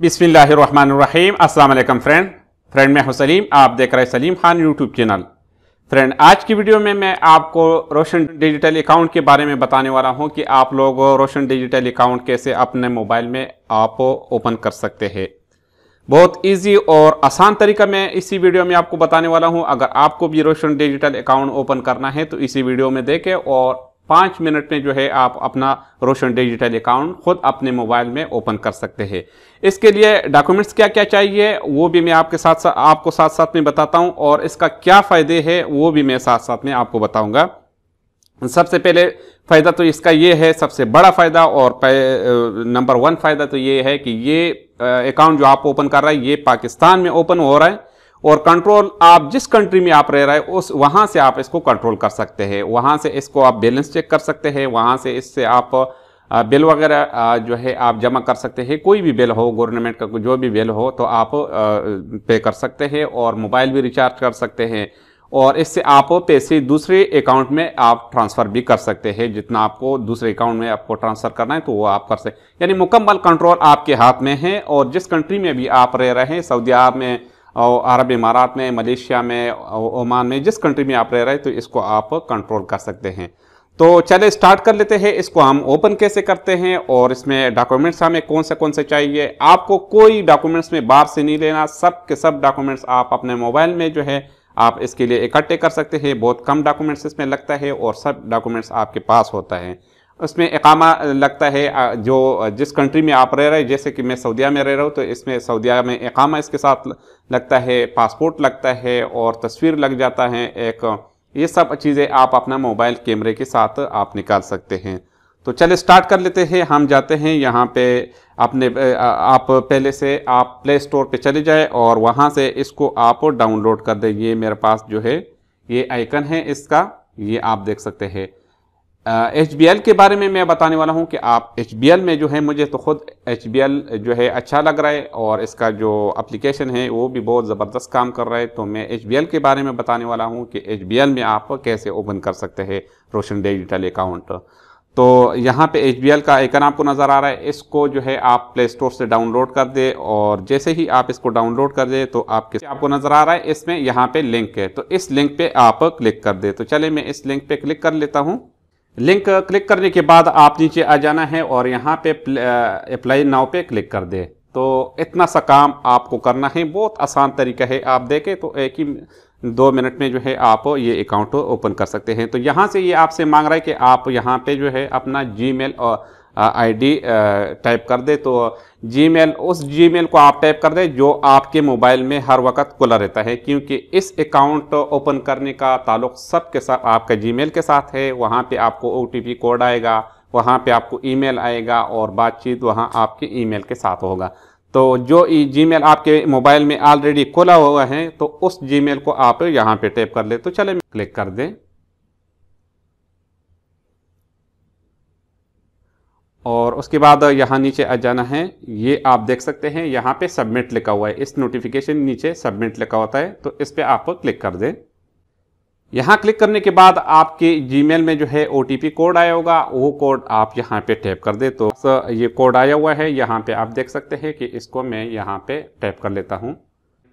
बिसमीम अल्लाम friend friend मैं हूं सलीम आप देख रहे हैं Salim Khan YouTube channel friend आज की वीडियो में मैं आपको रोशन डिजिटल अकाउंट के बारे में बताने वाला हूं कि आप लोग रोशन डिजिटल अकाउंट कैसे अपने मोबाइल में आप ओपन कर सकते हैं बहुत इजी और आसान तरीका मैं इसी वीडियो में आपको बताने वाला हूँ अगर आपको भी रोशन डिजिटल अकाउंट ओपन करना है तो इसी वीडियो में देखें और पाँच मिनट में जो है आप अपना रोशन डिजिटल अकाउंट खुद अपने मोबाइल में ओपन कर सकते हैं इसके लिए डॉक्यूमेंट्स क्या क्या चाहिए वो भी मैं आपके साथ साथ आपको साथ साथ में बताता हूँ और इसका क्या फ़ायदे है वो भी मैं साथ साथ में आपको बताऊँगा सबसे पहले फ़ायदा तो इसका ये है सबसे बड़ा फ़ायदा और नंबर वन फ़ायदा तो ये है कि ये अकाउंट जो आप ओपन कर रहे हैं ये पाकिस्तान में ओपन हो रहा है और कंट्रोल आप जिस कंट्री में आप रह रहे हैं उस वहाँ से आप इसको कंट्रोल कर सकते हैं वहाँ से इसको आप बैलेंस चेक कर सकते हैं वहाँ से इससे आप बिल वगैरह जो है आप जमा कर सकते हैं कोई भी बिल हो गवर्नमेंट का जो भी बिल हो तो आप पे कर सकते हैं और मोबाइल भी रिचार्ज कर सकते हैं और इससे आप पैसे दूसरे अकाउंट में आप ट्रांसफ़र भी कर सकते हैं जितना आपको दूसरे अकाउंट में आपको ट्रांसफ़र करना है तो वो आप कर सकते यानी मुकम्मल कंट्रोल आपके हाथ में है और जिस कंट्री में भी आप रह रहे हैं सऊदी अरब में और अरब इमारात में मलेशिया में ओमान में जिस कंट्री में आप रह रहे हैं तो इसको आप कंट्रोल कर सकते हैं तो चले स्टार्ट कर लेते हैं इसको हम ओपन कैसे करते हैं और इसमें डॉक्यूमेंट्स हमें कौन से कौन से चाहिए आपको कोई डॉक्यूमेंट्स में बाहर से नहीं लेना सब के सब डॉक्यूमेंट्स आप अपने मोबाइल में जो है आप इसके लिए इकट्ठे कर सकते हैं बहुत कम डॉक्यूमेंट्स इसमें लगता है और सब डॉक्यूमेंट्स आपके पास होता है उसमें इकामा लगता है जो जिस कंट्री में आप रह रहे हैं जैसे कि मैं सऊदिया में रह रहा हूँ तो इसमें सऊदिया में इकामा इसके साथ लगता है पासपोर्ट लगता है और तस्वीर लग जाता है एक ये सब चीज़ें आप अपना मोबाइल कैमरे के साथ आप निकाल सकते हैं तो चले स्टार्ट कर लेते हैं हम जाते हैं यहाँ पे अपने आप पहले से आप प्ले स्टोर पे चले जाए और वहाँ से इसको आप डाउनलोड कर दें ये मेरे पास जो है ये आइकन है इसका ये आप देख सकते हैं एच बी एल के बारे में मैं बताने वाला हूँ कि आप एच बी एल में जो है मुझे तो ख़ुद एच बी एल जो है अच्छा लग रहा है और इसका जो एप्लीकेशन है वो भी बहुत ज़बरदस्त काम कर रहा है तो मैं एच बी एल के बारे में बताने वाला हूँ कि एच बी एल में आप कैसे ओपन कर सकते हैं रोशन डिजिटल अकाउंट तो यहाँ पे एच बी एल का आइकन आपको नज़र आ रहा है इसको जो है आप प्ले स्टोर से डाउनलोड कर दे और जैसे ही आप इसको डाउनलोड कर दे तो आपके आपको नज़र आ रहा है इसमें यहाँ पे लिंक है तो इस लिंक पे आप क्लिक कर दे तो चले मैं इस लिंक पे क्लिक कर लेता हूँ लिंक क्लिक करने के बाद आप नीचे आ जाना है और यहाँ पे अप्लाई नाव पे क्लिक कर दे तो इतना सा काम आपको करना है बहुत आसान तरीका है आप देखें तो एक ही दो मिनट में जो है आप ये अकाउंट ओपन कर सकते हैं तो यहाँ से ये आपसे मांग रहा है कि आप यहाँ पे जो है अपना जी मेल और आईडी टाइप कर दे तो जीमेल उस जीमेल को आप टाइप कर दें जो आपके मोबाइल में हर वक्त खुला रहता है क्योंकि इस अकाउंट ओपन करने का ताल्लुक सब के साथ आपका जीमेल के साथ है वहाँ पे आपको ओ कोड आएगा वहाँ पे आपको ईमेल आएगा और बातचीत वहाँ आपके ईमेल के साथ होगा तो जो जीमेल आपके मोबाइल में ऑलरेडी खुला हुआ है तो उस मेल को आप यहाँ पर टाइप कर ले तो चले क्लिक कर दें और उसके बाद यहाँ नीचे आ जाना है ये आप देख सकते हैं यहाँ पे सबमिट लिखा हुआ है इस नोटिफिकेशन नीचे सबमिट लिखा होता है तो इस पर आप क्लिक कर दें यहाँ क्लिक करने के बाद आपके जीमेल में जो है ओ कोड आया होगा वो कोड आप यहाँ पे टैप कर दे तो ये कोड आया हुआ है यहाँ पे आप देख सकते हैं कि इसको मैं यहाँ पे टैप कर लेता हूँ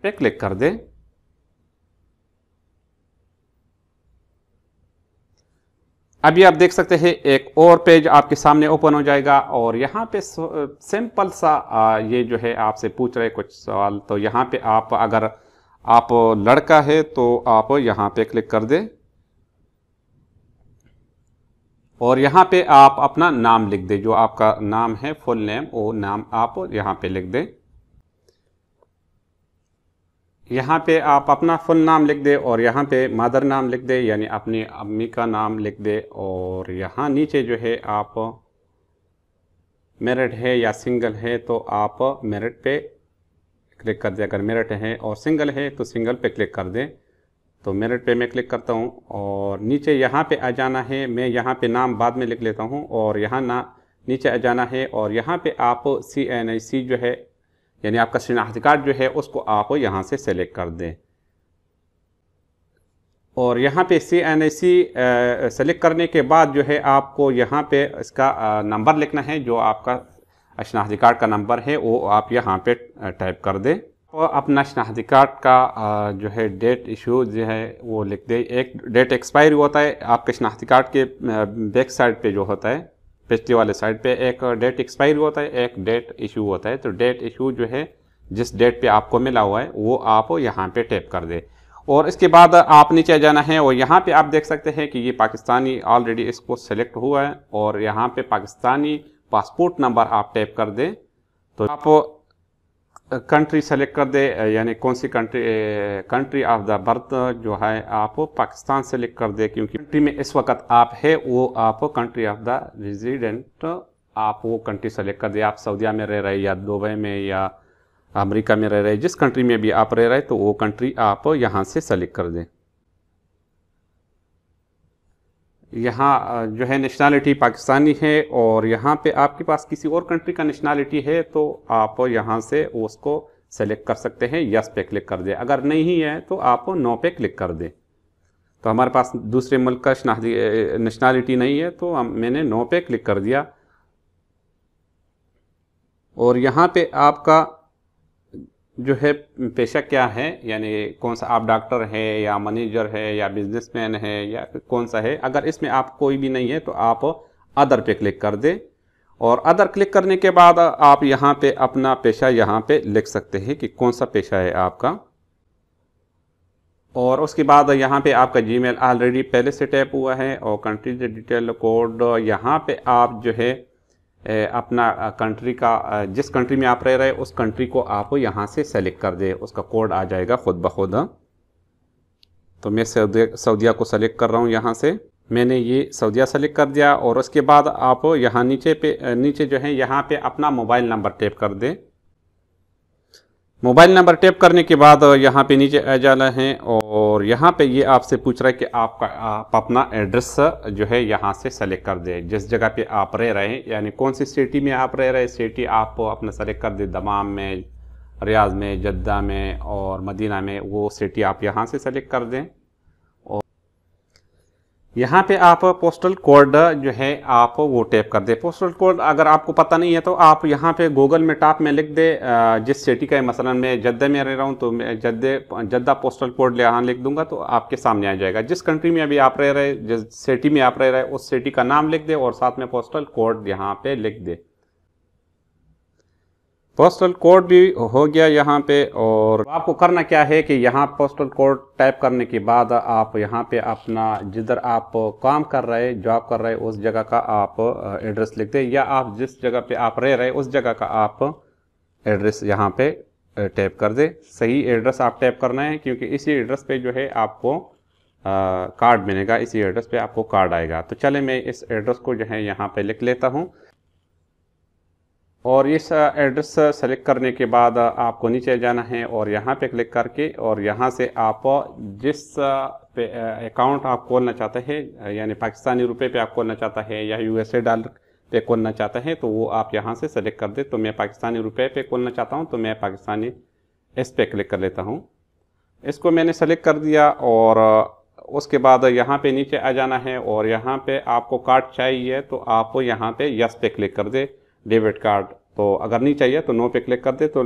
पे क्लिक कर दें अभी आप देख सकते हैं एक और पेज आपके सामने ओपन हो जाएगा और यहाँ पे सिंपल सा ये जो है आपसे पूछ रहे कुछ सवाल तो यहाँ पे आप अगर आप लड़का है तो आप यहाँ पे क्लिक कर दें और यहाँ पे आप अपना नाम लिख दें जो आपका नाम है फुल नेम वो नाम आप यहाँ पे लिख दें यहाँ पे आप अपना फुल नाम लिख दे और यहाँ पे मदर नाम लिख दे यानी अपनी अम्मी का नाम लिख दे और यहाँ नीचे जो है आप मेरिट है या सिंगल है तो आप मेरिट पे क्लिक कर दें अगर मेरिट है और सिंगल है तो सिंगल पे क्लिक कर दें तो मेरिट पे मैं क्लिक करता हूँ और नीचे यहाँ पे आ जाना है मैं यहाँ पे नाम बाद में लिख लेता हूँ और यहाँ ना नीचे आ जाना है और यहाँ पे आप सी एन आई सी जो है यानी आपका शनाख्ती कार्ड जो है उसको आप यहाँ से सेलेक्ट कर दें और यहाँ पे सी एन आई सी सेलेक्ट करने के बाद जो है आपको यहाँ पे इसका नंबर लिखना है जो आपका शनाख्ती कार्ड का नंबर है वो आप यहाँ पे टाइप कर दें और तो अपना शनाख्ती कार्ड का जो है डेट इशू जो है वो लिख दें एक डेट एक्सपायर होता है आपके शनाख्ती कार्ड के बैक साइड पे जो होता है पिछले वाले साइड पे एक डेट एक्सपायर होता है एक डेट इशू होता है तो डेट इशू जो है जिस डेट पे आपको मिला हुआ है वो आप यहाँ पे टैप कर दे और इसके बाद आप नीचे जाना है और यहाँ पे आप देख सकते हैं कि ये पाकिस्तानी ऑलरेडी इसको सेलेक्ट हुआ है और यहाँ पे पाकिस्तानी पासपोर्ट नंबर आप टैप कर दें तो आप कंट्री सेलेक्ट कर दे यानी कौन सी country country of the birth जो है आप पाकिस्तान सेलेक्ट कर दे क्योंकि कंट्री में इस वक्त आप है वो आप कंट्री ऑफ द रेजिडेंट आप वो कंट्री सेलेक्ट कर दे आप सऊदिया में रह रहे या दुबई में या अमेरिका में रह रहे जिस कंट्री में भी आप रह रहे तो वो कंट्री आप यहाँ से सेलेक्ट कर दें यहाँ जो है नेशनलिटी पाकिस्तानी है और यहाँ पे आपके पास किसी और कंट्री का नेशनलिटी है तो आप यहाँ से उसको सेलेक्ट कर सकते हैं यस पे क्लिक कर दें अगर नहीं है तो आप नो पे क्लिक कर दें तो हमारे पास दूसरे मुल्क का नेशनलिटी नहीं है तो मैंने नो पे क्लिक कर दिया और यहाँ पे आपका जो है पेशा क्या है यानी कौन सा आप डॉक्टर है या मैनेजर है या बिजनेसमैन है या कौन सा है अगर इसमें आप कोई भी नहीं है तो आप अदर पे क्लिक कर दें और अदर क्लिक करने के बाद आप यहाँ पे अपना पेशा यहाँ पे लिख सकते हैं कि कौन सा पेशा है आपका और उसके बाद यहाँ पे आपका जीमेल ऑलरेडी पहले से टैप हुआ है और कंट्री डिटेल कोड यहाँ पे आप जो है अपना कंट्री का जिस कंट्री में आप रह रहे उस कंट्री को आप यहाँ से सेलेक्ट कर दे उसका कोड आ जाएगा खुद ब खुद तो मैं सऊदिया को सेलेक्ट कर रहा हूँ यहाँ से मैंने ये सऊदिया सेलेक्ट कर दिया और उसके बाद आप यहाँ नीचे पे नीचे जो है यहाँ पे अपना मोबाइल नंबर टेप कर दें मोबाइल नंबर टेप करने के बाद यहाँ पे नीचे आ जाना है और यहाँ पे ये आपसे पूछ रहा है कि आपका आप अपना एड्रेस जो है यहाँ से सेलेक्ट कर दे जिस जगह पे आप रह रहे हैं यानी कौन सी सिटी में आप रह रहे हैं सिटी आप अपना सेलेक्ट कर दे दमाम में रियाज में जद्दा में और मदीना में वो सिटी आप यहाँ से सेलेक्ट कर दें यहाँ पे आप पोस्टल कोड जो है आप वो टैप कर दे पोस्टल कोड अगर आपको पता नहीं है तो आप यहाँ पे गूगल में टॉप में लिख दे जिस सिटी का है मसलन मैं जद्दे में रह रहा हूँ तो मैं जद्दे जद्दा पोस्टल कोड यहाँ लिख दूंगा तो आपके सामने आ जाएगा जिस कंट्री में अभी आप रह रहे जिस सिटी में आप रह रहे उस सिटी का नाम लिख दे और साथ में पोस्टल कोड यहाँ पर लिख दे पोस्टल कोड भी हो गया यहाँ पे और आपको करना क्या है कि यहाँ पोस्टल कोड टाइप करने के बाद आप यहाँ पे अपना जिधर आप काम कर रहे जॉब कर रहे उस जगह का आप एड्रेस लिख दें या आप जिस जगह पे आप रह रहे उस जगह का आप एड्रेस यहाँ पे टैप कर दें सही एड्रेस आप टैप करना है क्योंकि इसी एड्रेस पे जो है आपको कार्ड मिलेगा इसी एड्रेस पे आपको कार्ड आएगा तो चले मैं इस एड्रेस को जो है यहाँ पे लिख लेता हूँ और इस एड्रेस सेलेक्ट करने के बाद आपको नीचे जाना है और यहाँ पे क्लिक करके और यहाँ से आप जिस पे अकाउंट आप खोलना चाहते हैं यानी पाकिस्तानी रुपए पे आप खोलना चाहता है या यूएसए डॉलर पे खोलना चाहते हैं तो वो आप यहाँ से सेलेक्ट कर दे तो मैं पाकिस्तानी रुपए पे खोलना चाहता हूँ तो मैं पाकिस्तानी इस पे क्लिक कर लेता हूँ इसको मैंने सेलेक्ट कर दिया और उसके बाद यहाँ पर नीचे आ जाना है और यहाँ पर आपको कार्ड चाहिए तो आप यहाँ पर यस पे क्लिक कर दे डेबिट कार्ड तो अगर नहीं चाहिए तो नो पे क्लिक कर दें तो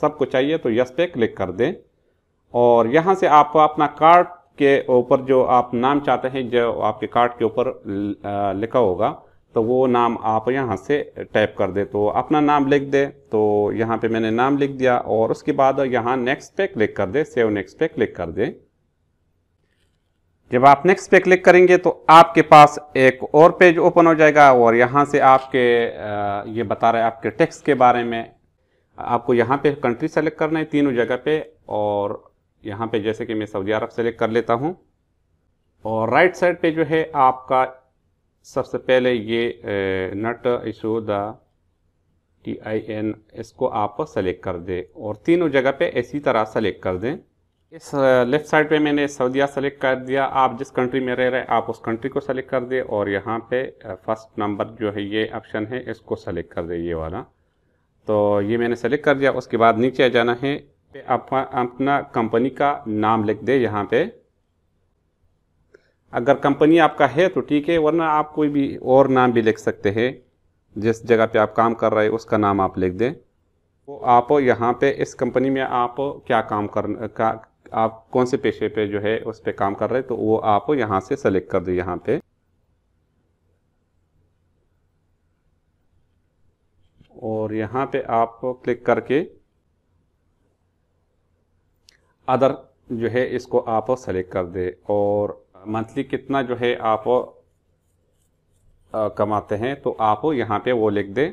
सबको चाहिए तो यस पे क्लिक कर दें और यहाँ से आप अपना कार्ड के ऊपर जो आप नाम चाहते हैं जो आपके कार्ड के ऊपर लिखा होगा तो वो नाम आप यहाँ से टाइप कर दें तो अपना नाम लिख दें तो यहाँ पे मैंने नाम लिख दिया और उसके बाद यहाँ नेक्स्ट पे क्लिक कर दे सेव नेक्स्ट पे क्लिक कर दें जब आप नेक्स्ट पे क्लिक करेंगे तो आपके पास एक और पेज ओपन हो जाएगा और यहाँ से आपके ये बता रहा है आपके टैक्स के बारे में आपको यहाँ पे कंट्री सेलेक्ट करना है तीनों जगह पे और यहाँ पे जैसे कि मैं सऊदी अरब सेलेक्ट कर लेता हूँ और राइट साइड पे जो है आपका सबसे पहले ये not issue the T I N इसको आप सेलेक्ट कर दें और तीनों जगह पर इसी तरह सेलेक्ट कर दें इस लेफ्ट साइड पे मैंने सऊदीया सेलेक्ट कर दिया आप जिस कंट्री में रह रहे आप उस कंट्री को सेलेक्ट कर दें और यहाँ पे फर्स्ट नंबर जो है ये ऑप्शन है इसको सेलेक्ट कर दें ये वाला तो ये मैंने सेलेक्ट कर दिया उसके बाद नीचे जाना है आप अपना कंपनी का नाम लिख दें यहाँ पे अगर कंपनी आपका है तो ठीक है वरना आप कोई भी और नाम भी लिख सकते हैं जिस जगह पे आप काम कर रहे हैं उसका नाम आप लिख दें वो तो आप यहाँ पे इस कंपनी में आप क्या काम कर का आप कौन से पेशे पे जो है उस पर काम कर रहे हैं तो वो आप यहाँ से सेलेक्ट कर दो यहाँ पे और यहाँ पे आप क्लिक करके अदर जो है इसको आप सेलेक्ट कर दे और मंथली कितना जो है आप कमाते हैं तो आप यहाँ पे वो लिख दे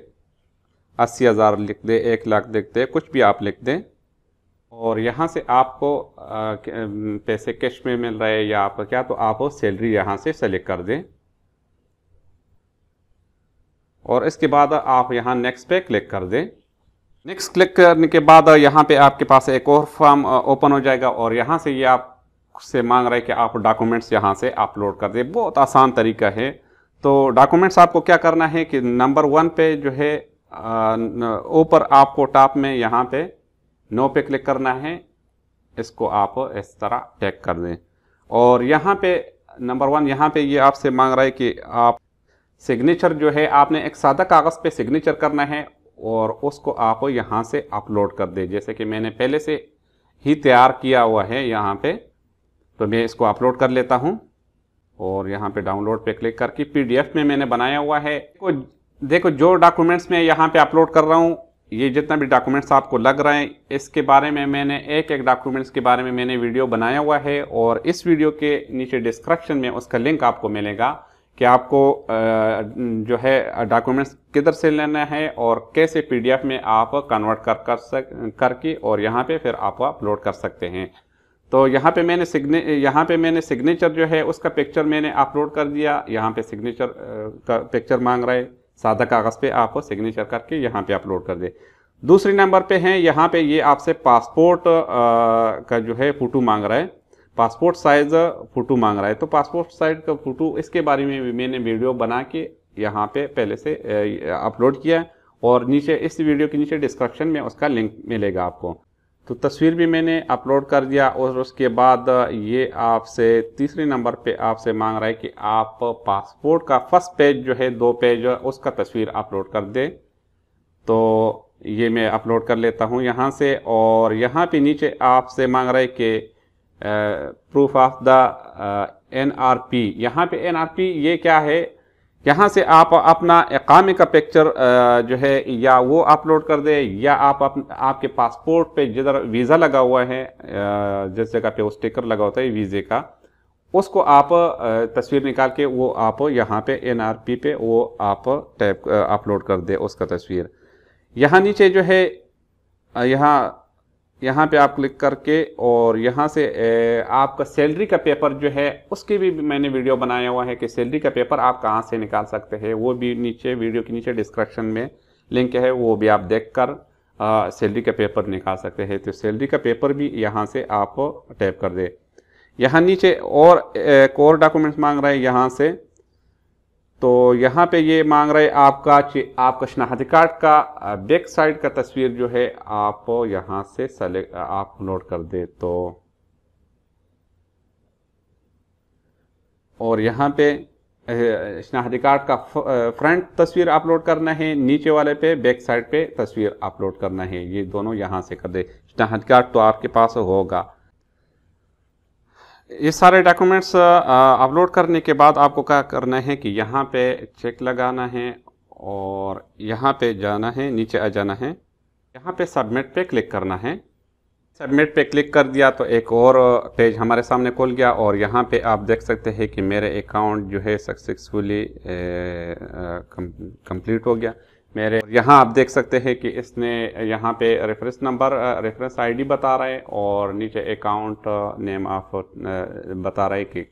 अस्सी हज़ार लिख दे एक लाख लिख दे कुछ भी आप लिख दें और यहाँ से आपको पैसे कैश में मिल रहे या आपका क्या तो आप सैलरी यहाँ से सेलेक्ट कर दें और इसके बाद आप यहाँ नेक्स्ट पे क्लिक कर दें नेक्स्ट क्लिक करने के बाद यहाँ पे आपके पास एक और फॉर्म ओपन हो जाएगा और यहाँ से ये आप से मांग रहे हैं कि आप डॉक्यूमेंट्स यहाँ से अपलोड कर दें बहुत आसान तरीका है तो डॉक्यूमेंट्स आपको क्या करना है कि नंबर वन पे जो है ऊपर आपको टॉप में यहाँ पे नो पे क्लिक करना है इसको आप इस तरह टैग कर दें और यहाँ पे नंबर वन यहाँ पे ये यह आपसे मांग रहा है कि आप सिग्नेचर जो है आपने एक सादा कागज़ पे सिग्नेचर करना है और उसको आप यहाँ से अपलोड कर दें जैसे कि मैंने पहले से ही तैयार किया हुआ है यहाँ पे तो मैं इसको अपलोड कर लेता हूँ और यहाँ पे डाउनलोड पे क्लिक करके पीडीएफ में मैंने बनाया हुआ है देखो जो डॉक्यूमेंट्स मैं यहाँ पे अपलोड कर रहा हूँ ये जितना भी डॉक्यूमेंट्स आपको लग रहे हैं इसके बारे में मैंने एक एक डॉक्यूमेंट्स के बारे में मैंने वीडियो बनाया हुआ है और इस वीडियो के नीचे डिस्क्रिप्शन में उसका लिंक आपको मिलेगा कि आपको जो है डॉक्यूमेंट्स किधर से लेना है और कैसे पीडीएफ में आप कन्वर्ट कर कर सक करके और यहाँ पे फिर आप अपलोड कर सकते हैं तो यहाँ पे मैंने सिग्ने यहाँ पे मैंने सिग्नेचर जो है उसका पिक्चर मैंने अपलोड कर दिया यहाँ पे सिग्नेचर का पिक्चर मांग रहा है सादा कागज़ पे आप सिग्नेचर करके यहाँ पे अपलोड कर दे दूसरे नंबर पे हैं यहाँ पे ये आपसे पासपोर्ट का जो है फ़ोटो मांग रहा है पासपोर्ट साइज़ फ़ोटो मांग रहा है तो पासपोर्ट साइज का फ़ोटो इसके बारे में भी मैंने वीडियो बना के यहाँ पे पहले से अपलोड किया और नीचे इस वीडियो के नीचे डिस्क्रिप्शन में उसका लिंक मिलेगा आपको तो तस्वीर भी मैंने अपलोड कर दिया और उसके बाद ये आपसे तीसरे नंबर पे आपसे मांग रहा है कि आप पासपोर्ट का फर्स्ट पेज जो है दो पेज उसका तस्वीर अपलोड कर दें तो ये मैं अपलोड कर लेता हूँ यहाँ से और यहाँ पे नीचे आपसे मांग रहा है कि proof of the N R P यहाँ पे एन आर पी ये क्या है यहाँ से आप अपना एकामे का पिक्चर जो है या वो अपलोड कर दे या आप, अप आपके पासपोर्ट पे जिधर वीज़ा लगा हुआ है जिस जगह पे वो स्टिकर लगा होता है वीज़े का उसको आप तस्वीर निकाल के वो आप यहाँ पे एनआरपी पे वो आप टैप अपलोड कर दे उसका तस्वीर यहाँ नीचे जो है यहाँ यहाँ पे आप क्लिक करके और यहाँ से आपका सैलरी का पेपर जो है उसके भी मैंने वीडियो बनाया हुआ है कि सैलरी का पेपर आप कहाँ से निकाल सकते हैं वो भी नीचे वीडियो के नीचे डिस्क्रिप्शन में लिंक है वो भी आप देख कर सैलरी का पेपर निकाल सकते हैं तो सैलरी का पेपर भी यहाँ से आप टैप कर दे यहाँ नीचे और एक और डॉक्यूमेंट्स मांग रहे हैं यहाँ से तो यहाँ पे ये मांग रहे आपका आपका शनाख्ती कार्ड का बैक साइड का तस्वीर जो है आप यहाँ से सेलेक्ट आप नोट कर दे तो और यहाँ पे शनाख्ती कार्ड का फ्रंट तस्वीर अपलोड करना है नीचे वाले पे बैक साइड पे तस्वीर अपलोड करना है ये दोनों यहाँ से कर दे शनाख्ती कार्ड तो आपके पास होगा ये सारे डॉक्यूमेंट्स अपलोड करने के बाद आपको क्या करना है कि यहाँ पे चेक लगाना है और यहाँ पे जाना है नीचे आ जाना है यहाँ पे सबमिट पे क्लिक करना है सबमिट पे क्लिक कर दिया तो एक और पेज हमारे सामने खुल गया और यहाँ पे आप देख सकते हैं कि मेरे अकाउंट जो है सक्सेसफुली कंप्लीट हो गया मेरे यहाँ आप देख सकते हैं कि इसने यहाँ पे रेफरेंस नंबर रेफरेंस आईडी बता रहा है और नीचे अकाउंट नेम ऑफ बता रहा है कि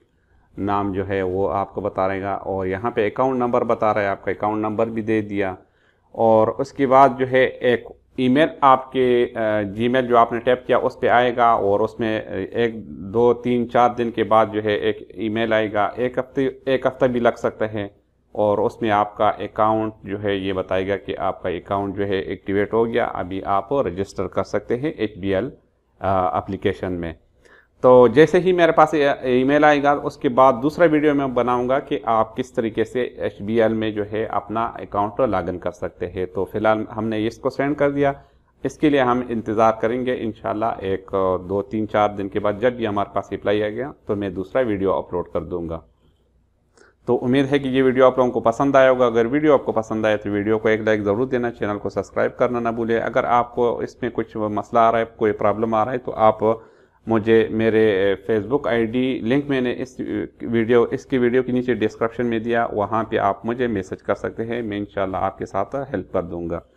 नाम जो है वो आपको बता रहेगा और यहाँ पे अकाउंट नंबर बता रहा है आपका अकाउंट नंबर भी दे दिया और उसके बाद जो है एक ईमेल आपके जीमेल जो आपने टैप किया उस पर आएगा और उसमें एक दो तीन चार दिन के बाद जो है एक ईमेल आएगा एक हफ्ते एक हफ्ता भी लग सकता है और उसमें आपका अकाउंट जो है ये बताएगा कि आपका अकाउंट जो है एक्टिवेट हो गया अभी आप रजिस्टर कर सकते हैं एच बी एल एप्लीकेशन में तो जैसे ही मेरे पास ईमेल आएगा उसके बाद दूसरा वीडियो मैं बनाऊंगा कि आप किस तरीके से एच बी एल में जो है अपना अकाउंट इन कर सकते हैं तो फिलहाल हमने इसको सेंड कर दिया इसके लिए हम इंतज़ार करेंगे इन एक दो तीन चार दिन के बाद जब भी हमारे पास अप्लाई आ गया तो मैं दूसरा वीडियो अपलोड कर दूँगा तो उम्मीद है कि ये वीडियो आप लोगों को पसंद आया होगा अगर वीडियो आपको पसंद आए तो वीडियो को एक लाइक ज़रूर देना चैनल को सब्सक्राइब करना ना भूलें अगर आपको इसमें कुछ मसला आ रहा है कोई प्रॉब्लम आ रहा है तो आप मुझे मेरे फेसबुक आईडी लिंक मैंने इस वीडियो इसकी वीडियो के नीचे डिस्क्रिप्शन में दिया वहाँ पर आप मुझे मैसेज कर सकते हैं मैं इन आपके साथ हेल्प कर दूँगा